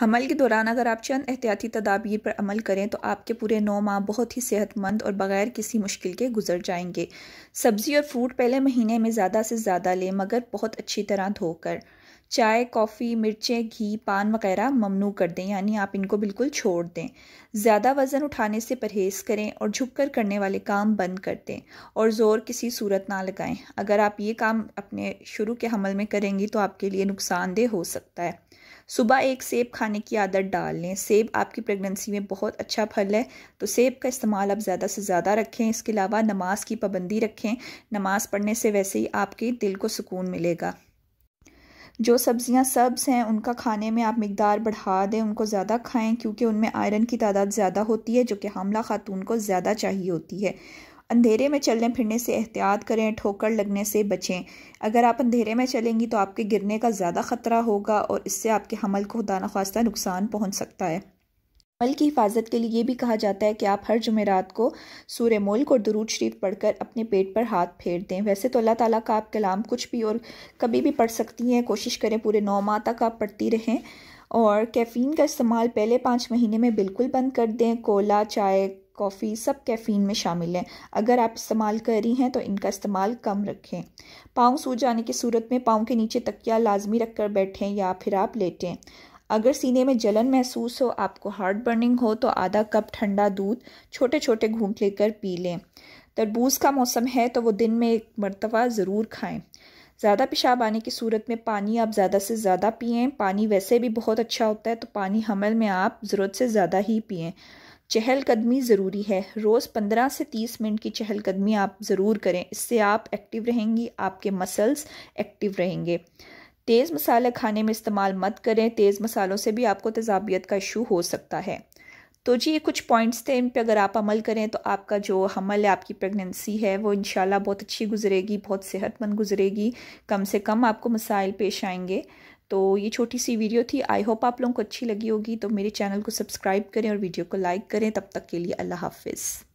हमल के दौरान अगर आप चंद एहतियाती तदाबीर पर अमल करें तो आपके पूरे नौ माह बहुत ही सेहतमंद और बग़ैर किसी मुश्किल के गुजर जाएंगे सब्ज़ी और फ्रूट पहले महीने में ज़्यादा से ज़्यादा लें मगर बहुत अच्छी तरह धोकर चाय कॉफ़ी मिर्चें घी पान वगैरह ममनू कर दें यानी आप इनको बिल्कुल छोड़ दें ज़्यादा वज़न उठाने से परहेज़ करें और झुक कर करने वाले काम बंद कर दें और ज़ोर किसी सूरत ना लगाएं अगर आप ये काम अपने शुरू के हमल में करेंगी तो आपके लिए नुकसानदेह हो सकता है सुबह एक सेब खाने की आदत डाल लें सेब आपकी प्रेगनेंसी में बहुत अच्छा फल है तो सेब का इस्तेमाल आप ज़्यादा से ज़्यादा रखें इसके अलावा नमाज की पाबंदी रखें नमाज़ पढ़ने से वैसे ही आपके दिल को सुकून मिलेगा जो सब्ज़ियाँ सब्ज़ हैं उनका खाने में आप मकदार बढ़ा दें उनको ज़्यादा खाएं क्योंकि उनमें आयरन की तादाद ज़्यादा होती है जो कि हमला खातून को ज़्यादा चाहिए होती है अंधेरे में चलने फिरने से एहतियात करें ठोकर लगने से बचें अगर आप अंधेरे में चलेंगी तो आपके गिरने का ज़्यादा ख़तरा होगा और इससे आपके हमल को खुदा नखास्ता नुकसान पहुँच सकता है अमल की हिफाजत के लिए ये भी कहा जाता है कि आप हर जमेरात को सूर्य मुल्क और दरूद शरीफ पढ़कर अपने पेट पर हाथ फेर दें वैसे तो अल्लाह ताला का आप कलाम कुछ भी और कभी भी पढ़ सकती हैं कोशिश करें पूरे नौ माह तक आप पढ़ती रहें और कैफ़ीन का इस्तेमाल पहले पाँच महीने में बिल्कुल बंद कर दें कोला चाय कॉफ़ी सब कैफ़ीन में शामिल हैं अगर आप इस्तेमाल कर रही हैं तो इनका इस्तेमाल कम रखें पाँव सूझ जाने की सूरत में पाँव के नीचे तकिया लाजमी रख कर बैठें या फिर आप लेटें अगर सीने में जलन महसूस हो आपको हार्ट बर्निंग हो तो आधा कप ठंडा दूध छोटे छोटे घूंट लेकर पी लें तरबूज का मौसम है तो वो दिन में एक मरतबा ज़रूर खाएं ज़्यादा पेशाब आने की सूरत में पानी आप ज़्यादा से ज़्यादा पिएं। पानी वैसे भी बहुत अच्छा होता है तो पानी हमल में आप ज़रूरत से ज़्यादा ही पिएं। चहलकदमी ज़रूरी है रोज़ पंद्रह से तीस मिनट की चहलकदमी आप ज़रूर करें इससे आप एक्टिव रहेंगी आपके मसल्स एक्टिव रहेंगे तेज़ मसाले खाने में इस्तेमाल मत करें तेज़ मसालों से भी आपको तेज़ाबियत का इशू हो सकता है तो जी ये कुछ पॉइंट्स थे इन पे अगर आप अमल करें तो आपका जो हमल है आपकी प्रेगनेंसी है वो इन बहुत अच्छी गुजरेगी बहुत सेहतमंद गुजरेगी कम से कम आपको मसाइल पेश आएंगे तो ये छोटी सी वीडियो थी आई होप आप लोगों को अच्छी लगी होगी तो मेरे चैनल को सब्सक्राइब करें और वीडियो को लाइक करें तब तक के लिए अल्लाह हाफिज़